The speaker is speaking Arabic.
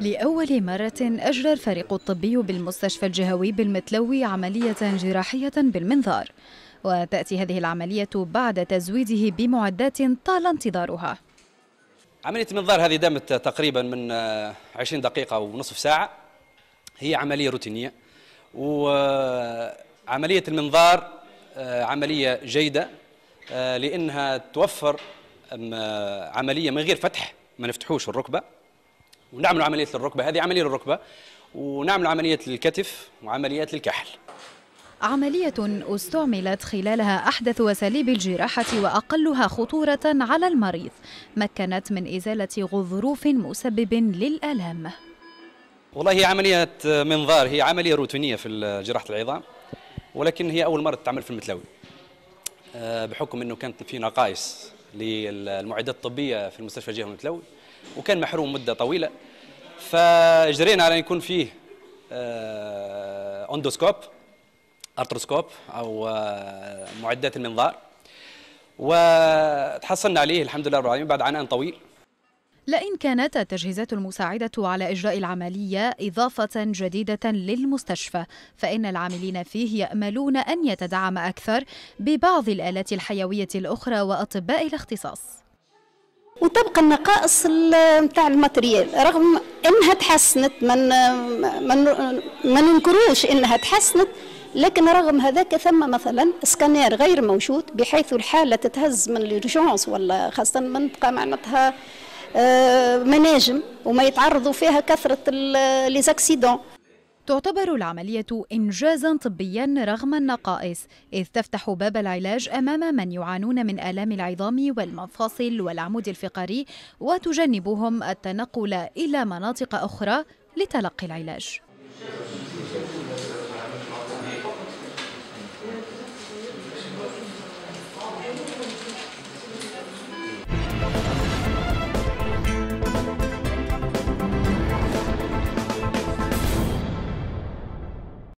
لأول مرة أجرى الفريق الطبي بالمستشفى الجهوي بالمتلوي عملية جراحية بالمنظار وتأتي هذه العملية بعد تزويده بمعدات طال انتظارها عملية المنظار هذه دامت تقريبا من 20 دقيقة ونصف ساعة هي عملية روتينية وعملية المنظار آه، عملية جيدة آه، لأنها توفر عملية من غير فتح ما نفتحوش الركبة ونعمل عمليه للركبه هذه عمليه للركبه ونعمل عمليه للكتف وعمليات للكحل عملية استعملت خلالها أحدث أساليب الجراحة وأقلها خطورة على المريض مكنت من إزالة غضروف مسبب للالام والله هي عملية منظار هي عملية روتينية في جراحة العظام ولكن هي أول مرة تعمل في المتلوي آه، بحكم أنه كانت في نقائص للمعدات الطبية في المستشفى الجهوي المتلوي وكان محروم مده طويله فجرينا على يكون فيه آه، اندوسكوب ارتروسكوب او آه، معدات المنظار وتحصلنا عليه الحمد لله رب العالمين بعد عناء طويل لئن كانت التجهيزات المساعدة على إجراء العملية إضافة جديدة للمستشفى فإن العاملين فيه يأملون أن يتدعم أكثر ببعض الآلات الحيوية الأخرى وأطباء الاختصاص وتبقى النقائص نتاع الماتريال رغم انها تحسنت من ما ننكروش انها تحسنت لكن رغم هذاك ثم مثلا سكانير غير موجود بحيث الحاله تتهز من الجونس ولا خاصه منطقه معناتها آه، مناجم وما يتعرضوا فيها كثره ليزاكسيدون تعتبر العملية إنجازا طبيا رغم النقائص إذ تفتح باب العلاج أمام من يعانون من آلام العظام والمفاصل والعمود الفقري وتجنبهم التنقل إلى مناطق أخرى لتلقي العلاج